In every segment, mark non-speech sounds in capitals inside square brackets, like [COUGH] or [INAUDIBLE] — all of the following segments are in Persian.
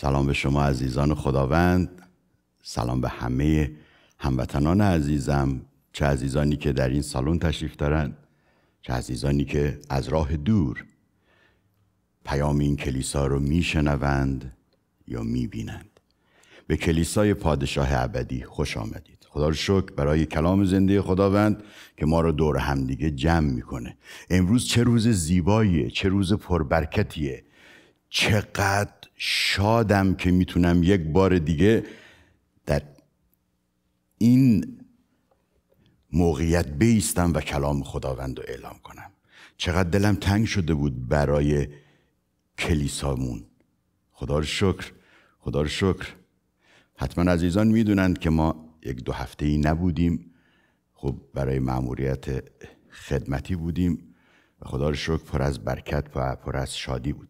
سلام به شما عزیزان خداوند سلام به همه هموطنان عزیزم چه عزیزانی که در این سالن تشریف دارند چه عزیزانی که از راه دور پیام این کلیسا رو میشنوند یا میبینند به کلیسای پادشاه ابدی خوش آمدید خدا رو شکر برای کلام زنده خداوند که ما رو دور همدیگه جمع میکنه امروز چه روز زیباییه چه روز پربرکتیه چقدر شادم که میتونم یک بار دیگه در این موقعیت بیستم و کلام خداوند رو اعلام کنم چقدر دلم تنگ شده بود برای کلیسامون خدا رو شکر خدا رو شکر حتما عزیزان میدونند که ما یک دو هفته ای نبودیم خب برای معموریت خدمتی بودیم و خدا رو شکر پر از برکت و پر از شادی بود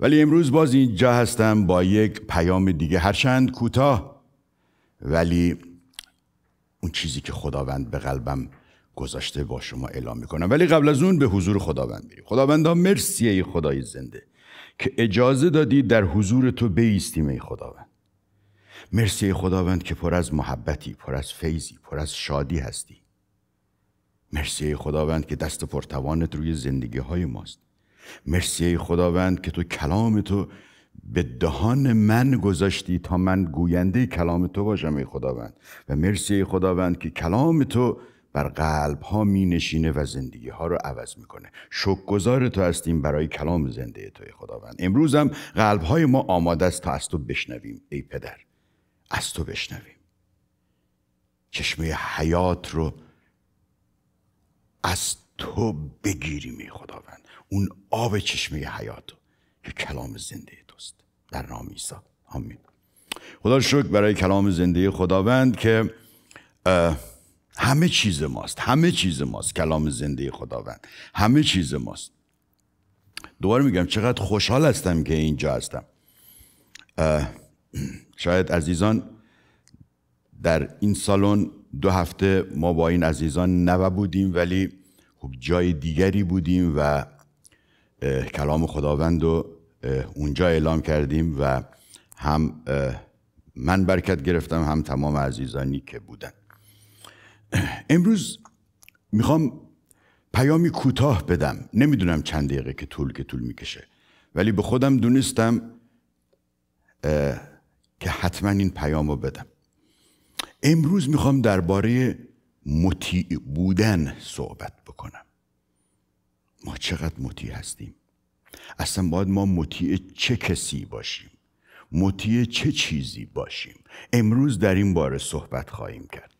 ولی امروز باز اینجا هستم با یک پیام دیگه هرچند کوتاه ولی اون چیزی که خداوند به قلبم گذاشته با شما اعلام میکنم ولی قبل از اون به حضور خداوند میریم خداوندا مرسی ای خدای زنده که اجازه دادی در حضور تو بیستیم ای خداوند مرسی ای خداوند که پر از محبتی پر از فیضی پر از شادی هستی مرسی ای خداوند که دست پرتوانت روی زندگی های ماست مرسی خداوند که تو کلام تو به دهان من گذاشتی تا من گوینده کلام تو باشم ای خداوند و مرسی ای خداوند که کلام تو بر قلب ها می نشینه و زندگی ها رو عوض میکنه شکرگزار تو هستیم برای کلام زنده تو ای خداوند امروز هم قلب های ما آماده است تا از تو بشنویم ای پدر از تو بشنویم چشمه حیات رو از تو بگیریم ای خداوند اون آب چشمه حیاتو که کلام زنده توست در نام عیسی آمین خدا شکر برای کلام زنده خداوند که همه چیز ماست همه چیز ماست کلام زنده خداوند همه چیز ماست دوباره میگم چقدر خوشحال هستم که اینجا هستم شاید عزیزان در این سالن دو هفته ما با این عزیزان نوه بودیم ولی خب جای دیگری بودیم و کلام خداوند رو اونجا اعلام کردیم و هم من برکت گرفتم هم تمام عزیزانی که بودن امروز میخوام پیامی کوتاه بدم نمیدونم چند دقیقه که طول که طول میکشه ولی به خودم دونستم که حتما این پیام رو بدم امروز میخوام درباره مطیع بودن صحبت بکنم ما چقدر مطیع هستیم اصلا باید ما مطیع چه کسی باشیم مطیع چه چیزی باشیم امروز در این باره صحبت خواهیم کرد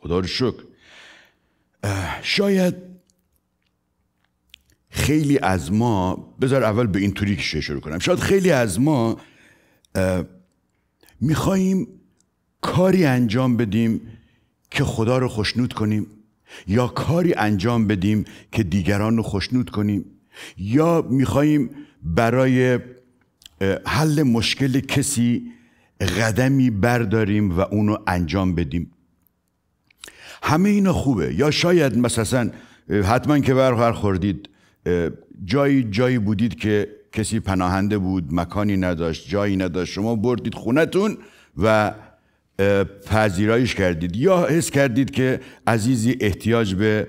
خدا رو شکر شاید خیلی از ما بذار اول به این طوری که شروع کنم شاید خیلی از ما میخواییم کاری انجام بدیم که خدا رو خشنود کنیم یا کاری انجام بدیم که دیگران رو خوشنود کنیم یا میخواییم برای حل مشکل کسی قدمی برداریم و اونو انجام بدیم همه اینا خوبه یا شاید مثلا حتما که برخور خوردید جایی جایی بودید که کسی پناهنده بود مکانی نداشت جایی نداشت شما بردید خونتون و پذیرایش کردید یا حس کردید که عزیزی احتیاج به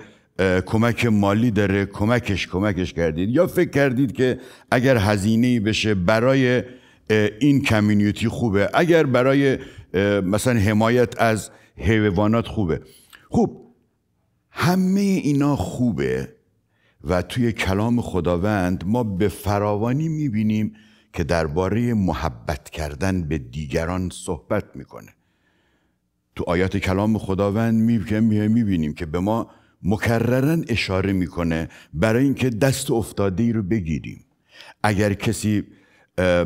کمک مالی داره کمکش کمکش کردید یا فکر کردید که اگر هزینه بشه برای این کمیونیتی خوبه اگر برای مثلا حمایت از حیوانات خوبه خوب همه اینا خوبه و توی کلام خداوند ما به فراوانی میبینیم که درباره محبت کردن به دیگران صحبت میکنه تو آیات کلام خداوند می میبینیم که به ما مکررن اشاره میکنه برای اینکه دست افتاده ای رو بگیریم اگر کسی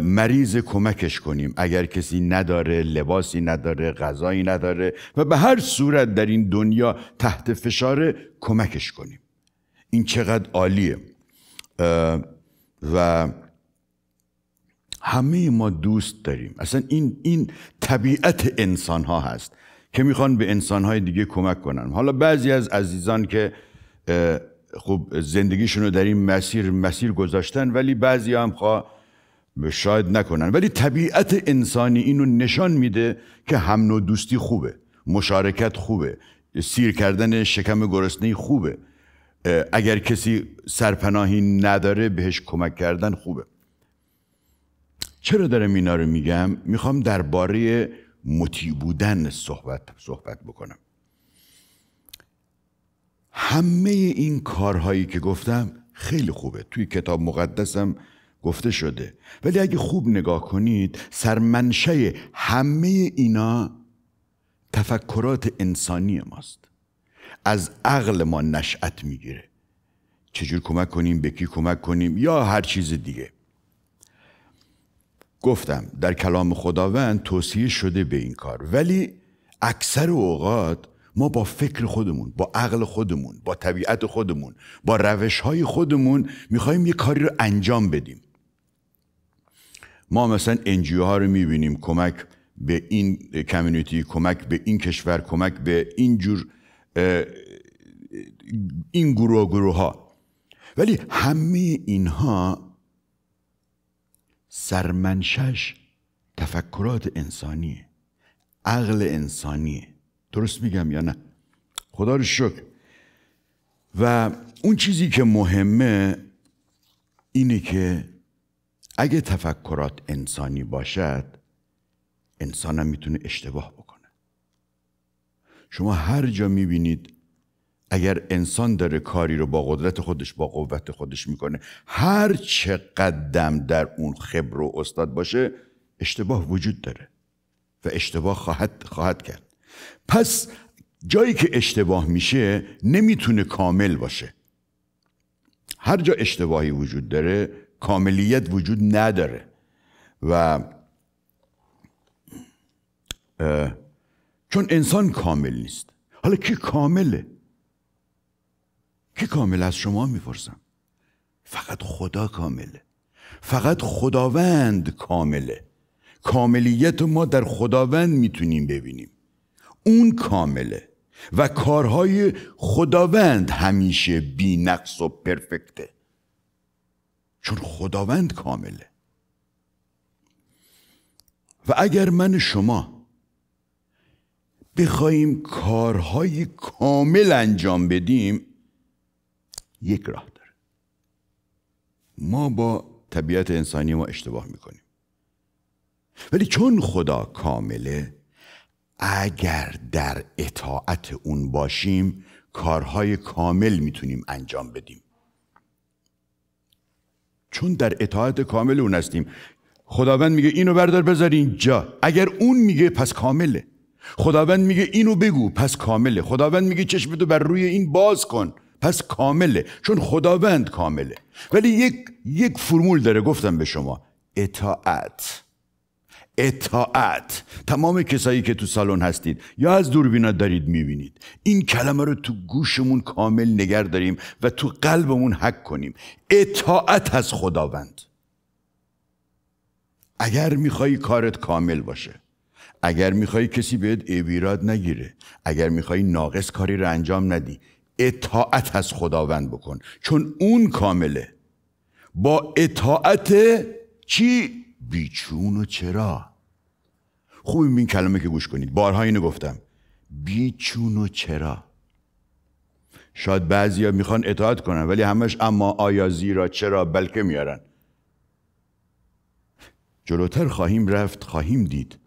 مریض کمکش کنیم اگر کسی نداره لباسی نداره غذایی نداره و به هر صورت در این دنیا تحت فشار کمکش کنیم این چقدر عالیه و همه ما دوست داریم اصلا این این طبیعت انسان ها هست که میخوان به انسانهای دیگه کمک کنن حالا بعضی از عزیزان که خب زندگیشون رو در این مسیر مسیر گذاشتن ولی بعضی هم خواه شاید نکنن ولی طبیعت انسانی اینو نشان میده که هم نوع دوستی خوبه مشارکت خوبه سیر کردن شکم گرسنه خوبه اگر کسی سرپناهی نداره بهش کمک کردن خوبه چرا دارم اینا رو میگم میخوام درباره مطیع بودن صحبت صحبت بکنم همه این کارهایی که گفتم خیلی خوبه توی کتاب مقدسم گفته شده ولی اگه خوب نگاه کنید سرمنشه همه اینا تفکرات انسانی ماست از عقل ما نشأت میگیره چجور کمک کنیم به کی کمک کنیم یا هر چیز دیگه گفتم در کلام خداوند توصیه شده به این کار ولی اکثر اوقات ما با فکر خودمون با عقل خودمون با طبیعت خودمون با روش های خودمون میخوایم یه کاری رو انجام بدیم ما مثلا انجیو ها رو میبینیم کمک به این کمیونیتی کمک به این کشور کمک به این جور این گروه گروه ها ولی همه اینها سرمنشش تفکرات انسانیه عقل انسانیه درست میگم یا نه خدا رو شکر و اون چیزی که مهمه اینه که اگه تفکرات انسانی باشد انسانم میتونه اشتباه بکنه شما هر جا میبینید اگر انسان داره کاری رو با قدرت خودش با قوت خودش میکنه هر قدم در اون خبر و استاد باشه اشتباه وجود داره و اشتباه خواهد, خواهد کرد پس جایی که اشتباه میشه نمیتونه کامل باشه هر جا اشتباهی وجود داره کاملیت وجود نداره و چون انسان کامل نیست حالا کی کامله که کامل از شما میپرسم فقط خدا کامله فقط خداوند کامله کاملیت ما در خداوند میتونیم ببینیم اون کامله و کارهای خداوند همیشه بی نقص و پرفکته چون خداوند کامله و اگر من شما بخوایم کارهای کامل انجام بدیم یک راه داره ما با طبیعت انسانی ما اشتباه میکنیم ولی چون خدا کامله اگر در اطاعت اون باشیم کارهای کامل میتونیم انجام بدیم چون در اطاعت کامل اون هستیم خداوند میگه اینو بردار بذار اینجا اگر اون میگه پس کامله خداوند میگه اینو بگو پس کامله خداوند میگه چشمتو بر روی این باز کن پس کامله چون خداوند کامله ولی یک یک فرمول داره گفتم به شما اطاعت اطاعت تمام کسایی که تو سالن هستید یا از دوربینا دارید میبینید این کلمه رو تو گوشمون کامل نگر داریم و تو قلبمون حق کنیم اطاعت از خداوند اگر میخوای کارت کامل باشه اگر میخوای کسی بهت ایراد نگیره اگر میخوای ناقص کاری رو انجام ندی اطاعت از خداوند بکن چون اون کامله با اطاعت چی؟ بیچون و چرا خوب این کلمه که گوش کنید بارها اینو گفتم بیچون و چرا شاید بعضیا میخوان اطاعت کنن ولی همش اما آیا زیرا چرا بلکه میارن جلوتر خواهیم رفت خواهیم دید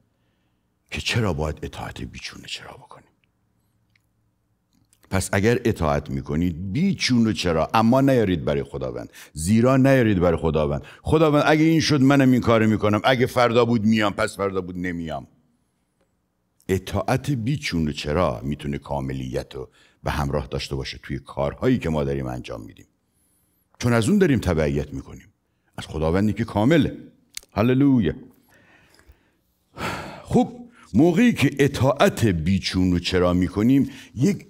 که چرا باید اطاعت بیچونه چرا بکنیم پس اگر اطاعت میکنید بیچون و چرا اما نیارید برای خداوند زیرا نیارید برای خداوند خداوند اگه این شد منم این کار میکنم اگه فردا بود میام پس فردا بود نمیام اطاعت بیچون و چرا میتونه کاملیت رو به همراه داشته باشه توی کارهایی که ما داریم انجام میدیم چون از اون داریم تبعیت میکنیم از خداوندی که کامله هللویا خوب موقعی که اطاعت بیچون و چرا میکنیم یک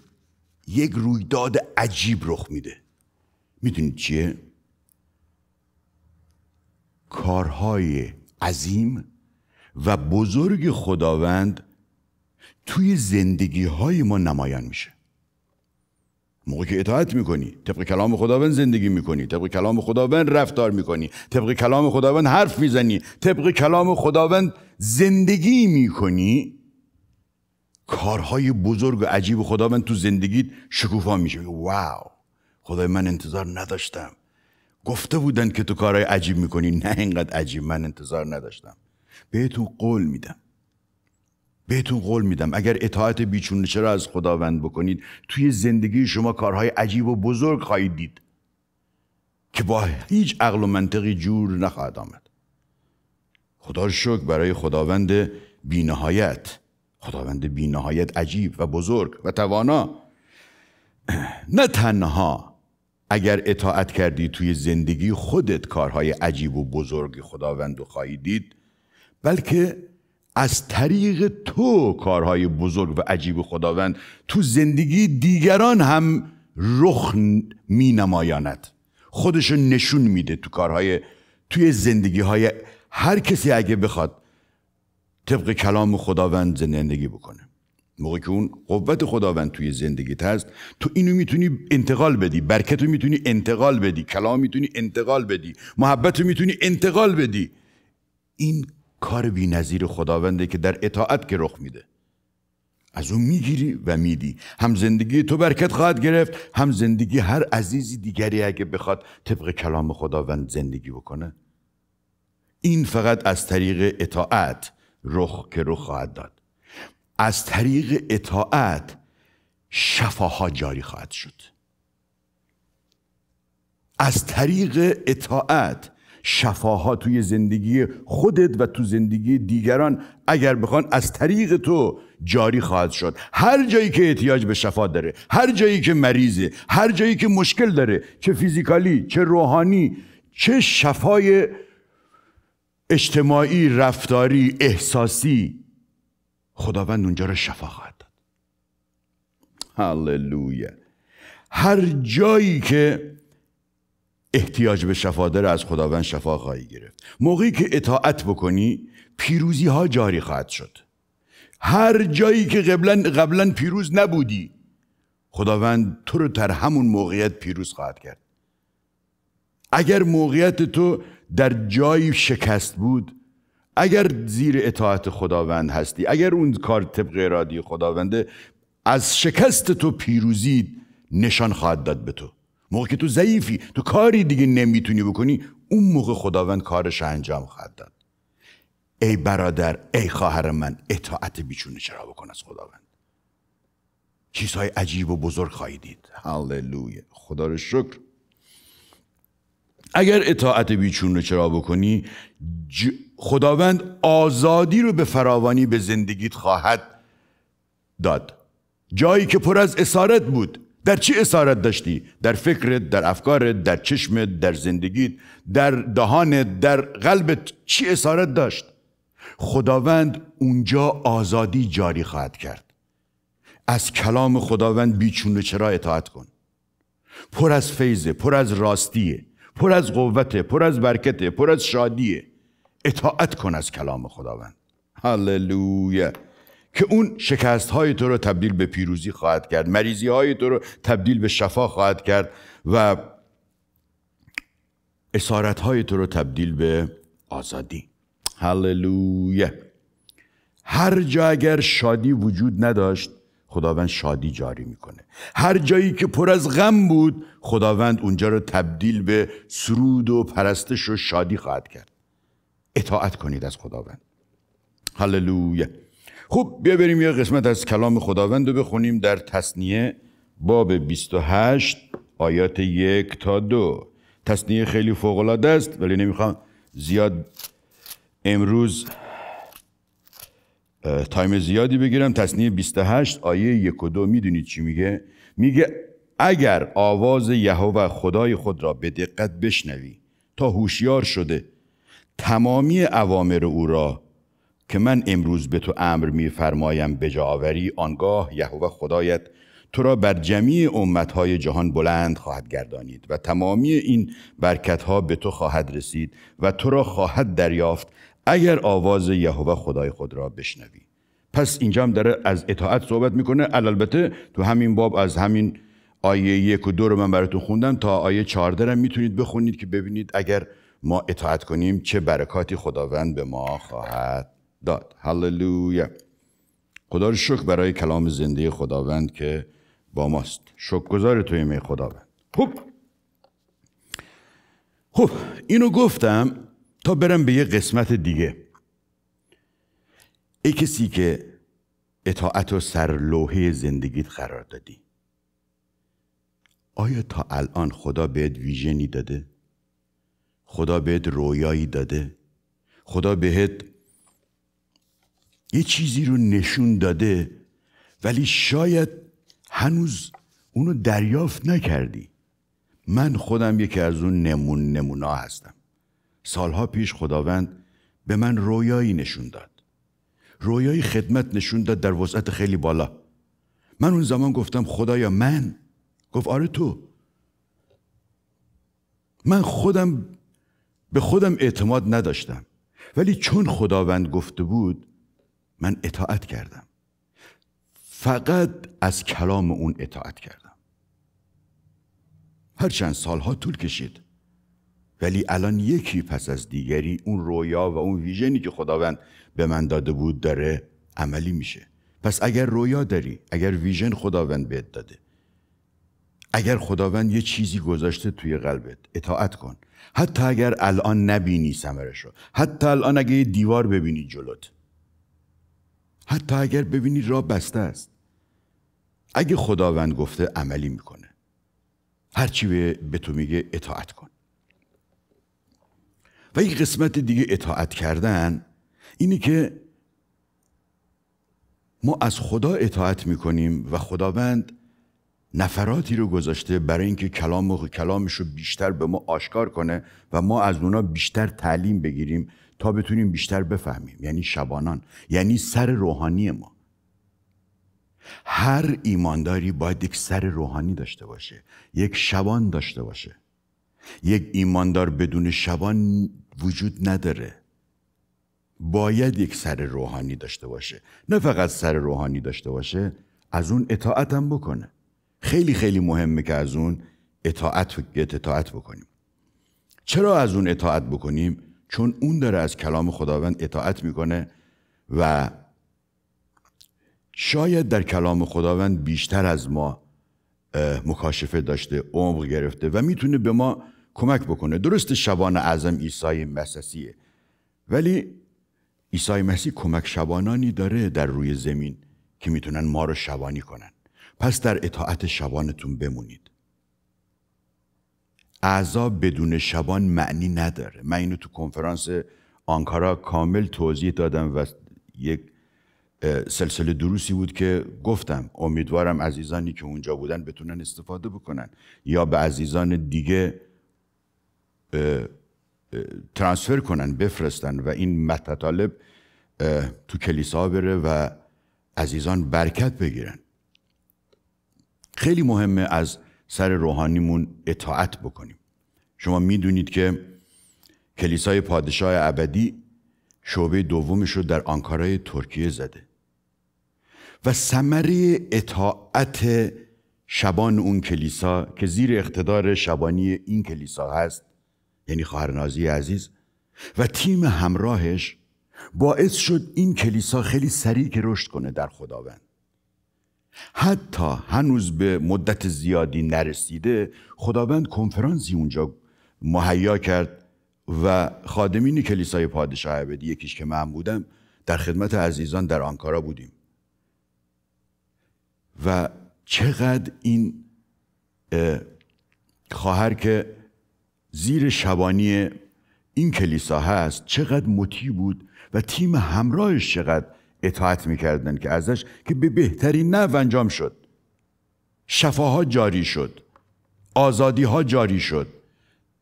یک رویداد عجیب رخ میده میدونید چیه؟ کارهای عظیم و بزرگ خداوند توی زندگی های ما نمایان میشه موقع که اطاعت میکنی طبق کلام خداوند زندگی میکنی طبق کلام خداوند رفتار میکنی طبق کلام خداوند حرف میزنی طبق کلام خداوند زندگی میکنی کارهای بزرگ و عجیب خداوند تو زندگیت شکوفا میشه واو خدای من انتظار نداشتم گفته بودن که تو کارهای عجیب میکنی نه اینقدر عجیب من انتظار نداشتم بهتون قول میدم بهتون قول میدم اگر اطاعت بیچون چرا از خداوند بکنید توی زندگی شما کارهای عجیب و بزرگ خواهید دید که با هیچ عقل و منطقی جور نخواهد آمد خدا شکر برای خداوند بینهایت خداوند بینهایت عجیب و بزرگ و توانا نه تنها اگر اطاعت کردی توی زندگی خودت کارهای عجیب و بزرگی خداوند رو خواهی دید بلکه از طریق تو کارهای بزرگ و عجیب خداوند تو زندگی دیگران هم رخ می نمایاند خودشو نشون میده تو کارهای توی زندگی های هر کسی اگه بخواد طبق کلام خداوند زندگی بکنه موقع که اون قوت خداوند توی زندگیت هست تو اینو میتونی انتقال بدی برکت میتونی انتقال بدی کلام میتونی انتقال بدی محبت میتونی انتقال بدی این کار بی نظیر خداونده که در اطاعت که رخ میده از اون میگیری و میدی هم زندگی تو برکت خواهد گرفت هم زندگی هر عزیزی دیگری اگه بخواد طبق کلام خداوند زندگی بکنه این فقط از طریق اطاعت رخ که رخ خواهد داد از طریق اطاعت شفاها جاری خواهد شد از طریق اطاعت شفاها توی زندگی خودت و تو زندگی دیگران اگر بخوان از طریق تو جاری خواهد شد هر جایی که احتیاج به شفا داره هر جایی که مریضه هر جایی که مشکل داره چه فیزیکالی چه روحانی چه شفای اجتماعی رفتاری احساسی خداوند اونجا رو شفا خواهد داد هللویا هر جایی که احتیاج به شفا داره از خداوند شفا خواهی گرفت موقعی که اطاعت بکنی پیروزی ها جاری خواهد شد هر جایی که قبلا قبلا پیروز نبودی خداوند تو رو در همون موقعیت پیروز خواهد کرد اگر موقعیت تو در جایی شکست بود اگر زیر اطاعت خداوند هستی اگر اون کار طبق ارادی خداونده از شکست تو پیروزی نشان خواهد داد به تو موقع که تو ضعیفی تو کاری دیگه نمیتونی بکنی اون موقع خداوند کارش انجام خواهد داد ای برادر ای خواهر من اطاعت بیچونه چرا بکن از خداوند چیزهای عجیب و بزرگ خواهی دید هللویا خدا رو شکر اگر اطاعت بیچون رو چرا بکنی خداوند آزادی رو به فراوانی به زندگیت خواهد داد جایی که پر از اسارت بود در چی اسارت داشتی؟ در فکرت، در افکارت، در چشمت، در زندگیت، در دهانت، در قلبت چی اسارت داشت؟ خداوند اونجا آزادی جاری خواهد کرد از کلام خداوند بیچون چرا اطاعت کن پر از فیضه پر از راستیه پر از قوته پر از برکته پر از شادیه اطاعت کن از کلام خداوند هللویا که اون شکست های تو رو تبدیل به پیروزی خواهد کرد مریضی های تو رو تبدیل به شفا خواهد کرد و اسارت های تو رو تبدیل به آزادی هللویا هر جا اگر شادی وجود نداشت خداوند شادی جاری میکنه هر جایی که پر از غم بود خداوند اونجا رو تبدیل به سرود و پرستش و شادی خواهد کرد اطاعت کنید از خداوند هللویا خب بیا بریم یه قسمت از کلام خداوند رو بخونیم در تصنیه باب 28 آیات یک تا دو تصنیه خیلی فوقالعاده است ولی نمیخوام زیاد امروز تایم زیادی بگیرم تصنیه 28 آیه یک و دو میدونید چی میگه میگه اگر آواز یهوه خدای خود را به دقت بشنوی تا هوشیار شده تمامی اوامر او را که من امروز به تو امر میفرمایم به جاوری آوری آنگاه یهوه خدایت تو را بر جمیع امتهای جهان بلند خواهد گردانید و تمامی این برکتها به تو خواهد رسید و تو را خواهد دریافت اگر آواز یهوه خدای خود را بشنوی پس اینجا هم داره از اطاعت صحبت میکنه البته تو همین باب از همین آیه یک و دو رو من براتون خوندم تا آیه چارده هم میتونید بخونید که ببینید اگر ما اطاعت کنیم چه برکاتی خداوند به ما خواهد داد هللویا خدا رو شکر برای کلام زنده خداوند که با ماست شکر گذار توی می خداوند خوب خوب اینو گفتم تا برم به یه قسمت دیگه ای کسی که اطاعت و سرلوحه زندگیت قرار دادی آیا تا الان خدا بهت ویژنی داده؟ خدا بهت رویایی داده؟ خدا بهت یه چیزی رو نشون داده ولی شاید هنوز اونو دریافت نکردی من خودم یکی از اون نمون نمونا هستم سالها پیش خداوند به من رویایی نشون داد رویایی خدمت نشون داد در وسعت خیلی بالا من اون زمان گفتم خدایا من گفت آره تو من خودم به خودم اعتماد نداشتم ولی چون خداوند گفته بود من اطاعت کردم فقط از کلام اون اطاعت کردم هر چند سالها طول کشید ولی الان یکی پس از دیگری اون رویا و اون ویژنی که خداوند به من داده بود داره عملی میشه پس اگر رویا داری اگر ویژن خداوند بهت داده اگر خداوند یه چیزی گذاشته توی قلبت اطاعت کن حتی اگر الان نبینی سمرش رو حتی الان اگه یه دیوار ببینی جلوت حتی اگر ببینی را بسته است اگه خداوند گفته عملی میکنه هرچی به تو میگه اطاعت کن و یک قسمت دیگه اطاعت کردن اینی که ما از خدا اطاعت میکنیم و خداوند نفراتی رو گذاشته برای اینکه کلام و کلامش رو بیشتر به ما آشکار کنه و ما از اونا بیشتر تعلیم بگیریم تا بتونیم بیشتر بفهمیم یعنی شبانان یعنی سر روحانی ما هر ایمانداری باید یک سر روحانی داشته باشه یک شبان داشته باشه یک ایماندار بدون شبان وجود نداره باید یک سر روحانی داشته باشه نه فقط سر روحانی داشته باشه از اون اطاعتم بکنه خیلی خیلی مهمه که از اون اطاعت اطاعت بکنیم چرا از اون اطاعت بکنیم چون اون داره از کلام خداوند اطاعت میکنه و شاید در کلام خداوند بیشتر از ما مکاشفه داشته عمق گرفته و میتونه به ما کمک بکنه درست شبان اعظم ایسای مسیحیه ولی عیسی مسیح کمک شبانانی داره در روی زمین که میتونن ما رو شبانی کنن پس در اطاعت شبانتون بمونید اعضا بدون شبان معنی نداره من اینو تو کنفرانس آنکارا کامل توضیح دادم و یک سلسله دروسی بود که گفتم امیدوارم عزیزانی که اونجا بودن بتونن استفاده بکنن یا به عزیزان دیگه ترانسفر e, e, کنن بفرستن و این مطالب تو کلیسا بره و عزیزان برکت بگیرن خیلی مهمه از سر روحانیمون اطاعت بکنیم شما میدونید که کلیسای پادشاه ابدی شعبه دومش رو در آنکارای ترکیه زده و ثمره اطاعت شبان اون کلیسا که زیر اقتدار شبانی این کلیسا هست یعنی خواهرنازی عزیز و تیم همراهش باعث شد این کلیسا خیلی سریع که رشد کنه در خداوند حتی هنوز به مدت زیادی نرسیده خداوند کنفرانسی اونجا مهیا کرد و خادمین کلیسای پادشاه ابدی یکیش که من بودم در خدمت عزیزان در آنکارا بودیم و چقدر این خواهر که زیر شبانی این کلیسا هست چقدر مطیع بود و تیم همراهش چقدر اطاعت میکردن که ازش که به بهترین نه انجام شد شفاها جاری شد آزادی ها جاری شد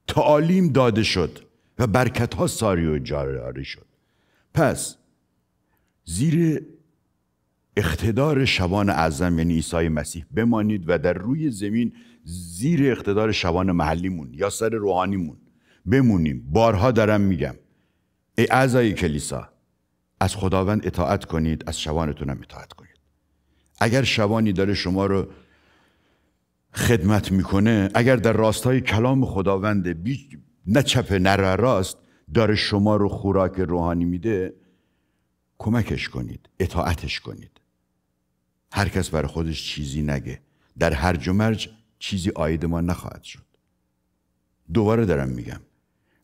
تعالیم داده شد و برکت ها ساری و جاری شد پس زیر اقتدار شبان اعظم یعنی عیسی مسیح بمانید و در روی زمین زیر اقتدار شبان محلیمون یا سر روحانیمون بمونیم بارها دارم میگم ای اعضای کلیسا از خداوند اطاعت کنید از شبانتونم اطاعت کنید اگر شبانی داره شما رو خدمت میکنه اگر در راستای کلام خداوند بیش نه چپ نه راست داره شما رو خوراک روحانی میده کمکش کنید اطاعتش کنید هر کس برای خودش چیزی نگه در هر جمرج چیزی آید ما نخواهد شد دوباره دارم میگم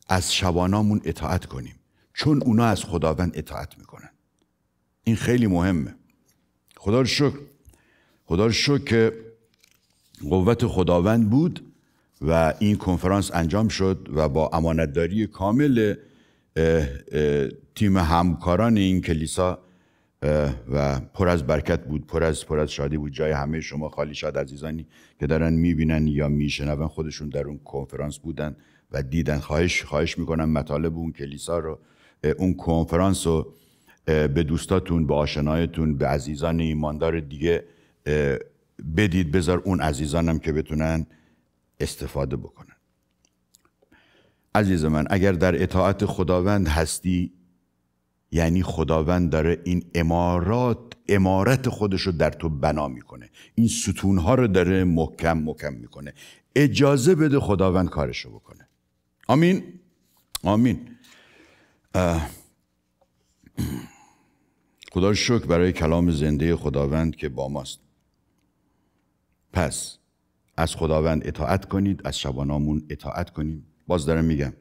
از شبانامون اطاعت کنیم چون اونا از خداوند اطاعت میکنن این خیلی مهمه خدا رو شکر خدا رو شکر که قوت خداوند بود و این کنفرانس انجام شد و با امانتداری کامل تیم همکاران این کلیسا و پر از برکت بود پر از پر از شادی بود جای همه شما خالی شاد عزیزانی که دارن میبینن یا میشنون خودشون در اون کنفرانس بودن و دیدن خواهش خواهش میکنم مطالب اون کلیسا رو اون کنفرانس رو به دوستاتون به آشنایتون به عزیزان ایماندار دیگه بدید بذار اون عزیزانم که بتونن استفاده بکنن عزیز من اگر در اطاعت خداوند هستی یعنی خداوند داره این امارات امارت خودش رو در تو بنا میکنه این ستونها رو داره محکم محکم میکنه اجازه بده خداوند کارش رو بکنه آمین آمین [CLEARS THROAT] خدا شکر برای کلام زنده خداوند که با ماست پس از خداوند اطاعت کنید از شبانامون اطاعت کنیم باز دارم میگم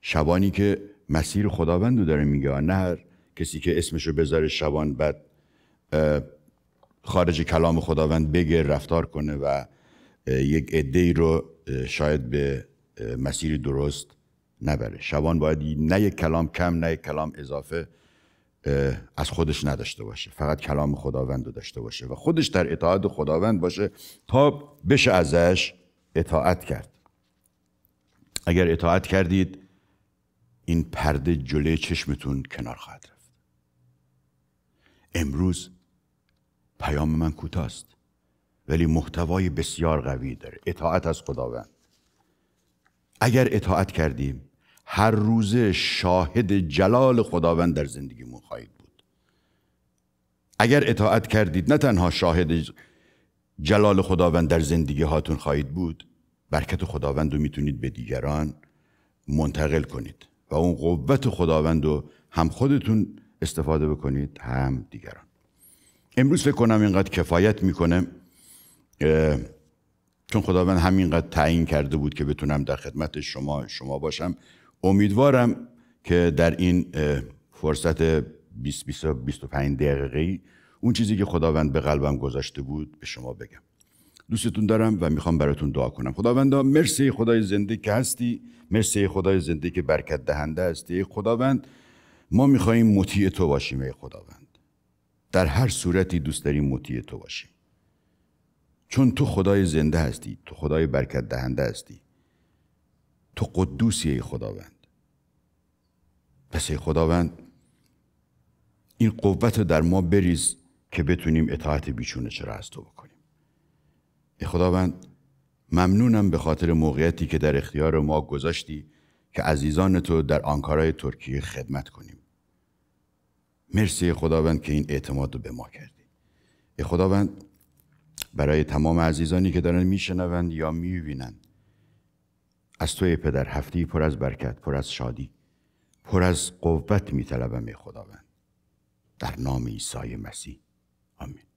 شبانی که مسیر خداوند رو داره میگه نه کسی که اسمش رو بذاره شبان بعد خارج کلام خداوند بگه رفتار کنه و یک عده رو شاید به مسیر درست نبره شبان باید نه یک کلام کم نه یک کلام اضافه از خودش نداشته باشه فقط کلام خداوند رو داشته باشه و خودش در اطاعت خداوند باشه تا بشه ازش اطاعت کرد اگر اطاعت کردید این پرده جلوی چشمتون کنار خواهد رفت امروز پیام من کوتاست ولی محتوای بسیار قوی داره اطاعت از خداوند اگر اطاعت کردیم هر روز شاهد جلال خداوند در زندگی زندگیمون خواهید بود اگر اطاعت کردید نه تنها شاهد جلال خداوند در زندگی هاتون خواهید بود برکت خداوند رو میتونید به دیگران منتقل کنید و اون قوت خداوند رو هم خودتون استفاده بکنید هم دیگران امروز فکر کنم اینقدر کفایت میکنه چون خداوند همینقدر تعیین کرده بود که بتونم در خدمت شما شما باشم امیدوارم که در این فرصت 20 20 25 دقیقه‌ای اون چیزی که خداوند به قلبم گذاشته بود به شما بگم دوستتون دارم و میخوام براتون دعا کنم خداوند مرسی خدای زنده که هستی مرسی خدای زنده که برکت دهنده هستی خداوند ما میخواییم مطیع تو باشیم ای خداوند در هر صورتی دوست داریم مطیع تو باشیم چون تو خدای زنده هستی تو خدای برکت دهنده هستی تو قدوسی ای خداوند پس ای خداوند این قوت در ما بریز که بتونیم اطاعت بیچونه چرا از تو بکنیم ای خداوند ممنونم به خاطر موقعیتی که در اختیار ما گذاشتی که عزیزان تو در آنکارای ترکیه خدمت کنیم مرسی خداوند که این اعتماد رو به ما کردی ای خداوند برای تمام عزیزانی که دارن میشنوند یا میبینند از توی پدر هفته پر از برکت پر از شادی پر از قوت میطلبم ای خداوند در نام عیسی مسیح آمین